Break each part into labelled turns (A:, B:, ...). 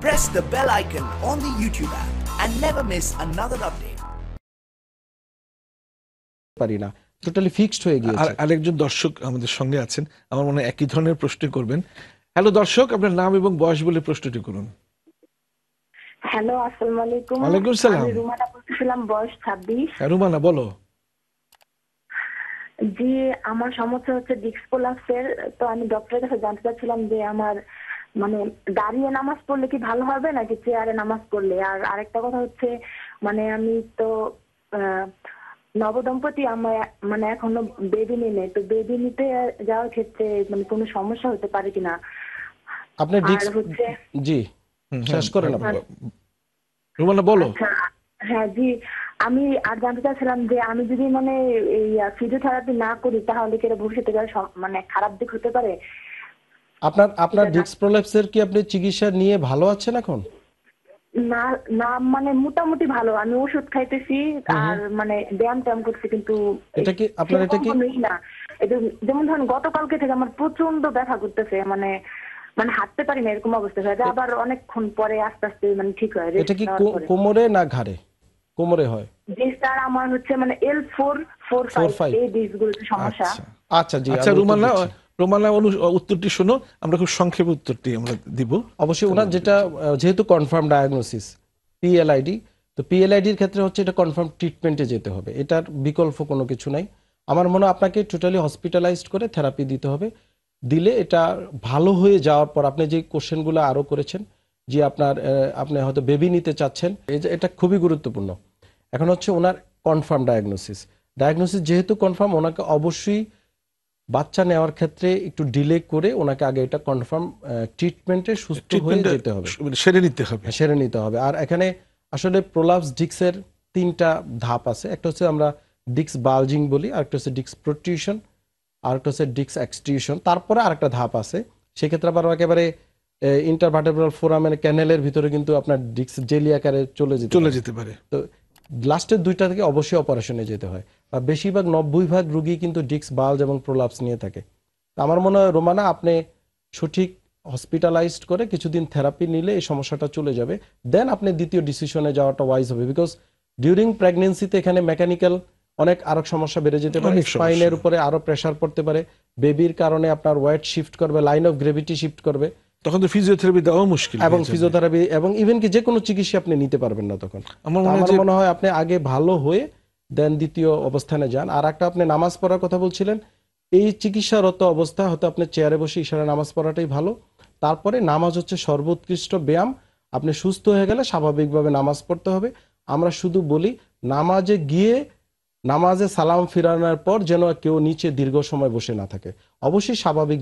A: press the bell icon on the YouTube app and never miss another update.
B: হয়ে গিয়েছে আর আরেকজন দর্শক আমাদের সঙ্গে আছেন আমার মনে একই ধরনের প্রশ্ন করবেন হ্যালো দর্শক আপনার নাম এবং বয়স বলে প্রশ্নটি করুন
A: হ্যালো আসসালামু আলাইকুম ওয়ালাইকুম সালাম রুমানা বলছিলাম বয়স 26
B: হ্যাঁ, রুমানা বলো
A: জি আমার সমস্যা হচ্ছে ডিস্ক তো আমি ডক্টরের কাছে জানতে চাচ্ছিলাম যে আমার মানে দাঁড়িয়ে নামাজ পড়লে কি ভালো হবে নাকি চেয়ারে নামাজ পড়লে আর আরেকটা কথা হচ্ছে মানে আমি তো নবদম্পতি আমার মানে এখনো বেবি নিয়ে তো বেবি নিতে যাওয়ার ক্ষেত্রে মানে কোনো সমস্যা হতে পারে কিনা
B: হচ্ছে জি শেষ করেন রুমানা বলো আচ্ছা,
A: হ্যাঁ জি আমি আর জানতে চাচ্ছিলাম যে আমি যদি মানে এই ফিজিওথেরাপি না করি তাহলে কি এটা ভবিষ্যতে মানে খারাপ দিক হতে পারে
B: আপনার আপনার ডিস্ক কি আপনি চিকিৎসা নিয়ে ভালো আছেন এখন
A: না না মানে মোটামুটি ভালো আমি ওষুধ খাইতেছি আর মানে ব্যায়াম ট্যাম করছি কিন্তু এটা কি আপনার এটা কি যেমন ধরুন গতকালকে থেকে আমার প্রচন্ড ব্যথা করতেছে মানে মানে হাঁটতে পারি না এরকম অবস্থা হয় আবার অনেকক্ষণ পরে আস্তে আস্তে মানে ঠিক হয় এটা কি
B: কোমরে না ঘাড়ে কোমরে হয়
A: জি স্যার আমার হচ্ছে মানে এল ফোর ফোর ফাইভ এই ডিসগুলোতে সমস্যা আচ্ছা।,
B: আচ্ছা জি আচ্ছা রুমানা ক্রমান্বয়ে উত্তরটি শুনো আমরা খুব সংক্ষেপ উত্তরটি আমরা দিব অবশ্যই ওনার যেটা যেহেতু কনফার্ম ডায়াগনোসিস পিএলআইডি তো পিএলআইডির ক্ষেত্রে হচ্ছে এটা কনফার্ম ট্রিটমেন্টে যেতে হবে এটার বিকল্প কোনো কিছু নাই আমার মনে হয় আপনাকে টোটালি হসপিটালাইজড করে থেরাপি দিতে হবে দিলে এটা ভালো হয়ে যাওয়ার পর আপনি যে কোশ্চেনগুলো আরও করেছেন যে আপনার আপনি হয়তো বেবি নিতে চাচ্ছেন এটা খুবই গুরুত্বপূর্ণ এখন হচ্ছে ওনার কনফার্ম ডায়াগনোসিস ডায়াগনোসিস যেহেতু কনফার্ম ওনাকে অবশ্যই বাচ্চা নেওয়ার ক্ষেত্রে একটু ডিলে করে ওনাকে আগে এটা কনফার্ম ট্রিটমেন্টে সুস্থ হয়ে যেতে হবে মানে সেরে নিতে হবে হ্যাঁ, সেরে নিতে হবে আর এখানে আসলে প্রোলাপস ডিক্সের তিনটা ধাপ আছে একটা হচ্ছে আমরা ডিক্স বালজিং বলি আরেকটা হচ্ছে ডিক্স প্রোটিউশন আরেকটা হচ্ছে ডিক্স এক্সটিউশন তারপরে আরেকটা ধাপ আছে সেক্ষেত্রে আবার একেবারে ইন্টারভার্টেব্রাল ফোরামের ক্যানেলের ভিতরে কিন্তু আপনার ডিক্স জেলি আকারে চলে যেতে চলে যেতে পারে তো লাস্টের দুইটা থেকে অবশ্যই অপারেশনে যেতে হয় আর বেশিরভাগ নব্বই ভাগ রুগী কিন্তু ডিক্স বাল্জ এবং প্রোলাপস নিয়ে থাকে আমার মনে হয় রোমানা আপনি সঠিক হসপিটালাইজড করে কিছুদিন থেরাপি নিলে এই সমস্যাটা চলে যাবে দেন আপনি দ্বিতীয় ডিসিশনে যাওয়াটা ওয়াইজ হবে বিকজ ডিউরিং প্রেগনেন্সিতে এখানে মেকানিক্যাল অনেক আরও সমস্যা বেড়ে যেতে পারে স্পাইনের উপরে আরও প্রেশার পড়তে পারে বেবির কারণে আপনার ওয়েট শিফট করবে লাইন অফ গ্রেভিটি শিফট করবে তখন তো ফিজিওথেরাপি দেওয়া মুশকিল এবং ফিজিওথেরাপি এবং ইভেন কি যে কোনো চিকিৎসা আপনি নিতে পারবেন না তখন আমার মনে হয় আপনি আগে ভালো হয়ে দেন দ্বিতীয় অবস্থানে যান আর একটা আপনি নামাজ পড়ার কথা বলছিলেন এই চিকিৎসারত অবস্থা হয়তো আপনি চেয়ারে বসে ইশারা নামাজ পড়াটাই ভালো তারপরে নামাজ হচ্ছে সর্বোৎকৃষ্ট ব্যায়াম আপনি সুস্থ হয়ে গেলে স্বাভাবিকভাবে নামাজ পড়তে হবে আমরা শুধু বলি নামাজে গিয়ে নামাজে সালাম ফিরানোর পর যেন কেউ নিচে দীর্ঘ সময় বসে না থাকে অবশ্যই স্বাভাবিক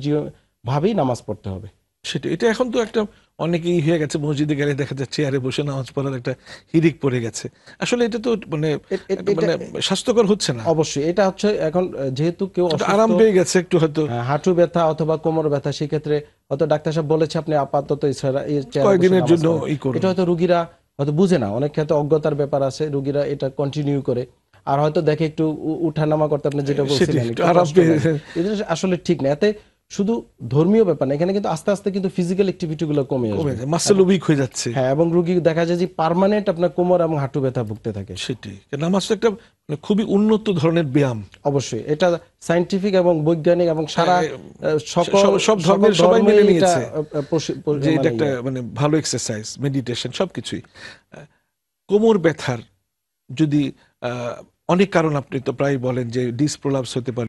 B: ভাবেই নামাজ পড়তে হবে সেটা এটা এখন তো একটা অনেকেই হয়ে গেছে মসজিদে গেলে দেখা যাচ্ছে আরে বসে নামাজ পড়ার একটা হিরিক পড়ে গেছে আসলে এটা তো মানে মানে স্বাস্থ্যকর হচ্ছে না অবশ্যই এটা হচ্ছে এখন যেহেতু কেউ আরাম পেয়ে গেছে একটু হয়তো হ্যাঁ, হাঁটু ব্যথা অথবা কোমর ব্যথা সেক্ষেত্রে হয়তো ডাক্তার সাহেব বলেছে আপনি আপাতত কয়েকদিনের জন্য এটা হয়তো রুগীরা হয়তো বুঝে না অনেক ক্ষেত্রে অজ্ঞতার ব্যাপার আছে রুগীরা এটা কন্টিনিউ করে আর হয়তো দেখে একটু উঠানামা করতে আপনি যেটা বলছেন আসলে ঠিক না এতে শুধু ধর্মীয় ব্যাপার না এখানে কিন্তু আস্তে আস্তে কিন্তু ফিজিক্যাল অ্যাক্টিভিটি গুলো কমে যাচ্ছে মাসেল উইক হয়ে যাচ্ছে হ্যাঁ এবং রোগী দেখা যায় যে পার্মানেন্ট আপনার কোমর এবং হাঁটু ব্যথা ভুগতে থাকে সেটি নামাজ একটা মানে খুবই উন্নত ধরনের ব্যায়াম অবশ্যই এটা সাইন্টিফিক এবং বৈজ্ঞানিক এবং সারা হ্যাঁ, সকল সব ধর্মের সবাই মেনে নিয়েছে যে এটা একটা মানে ভালো এক্সারসাইজ মেডিটেশন সবকিছুই কোমর ব্যথার যদি অনেক কারণ আপনি তো প্রায় বলেন যে ডিসপ্রোলাপস হতে পারে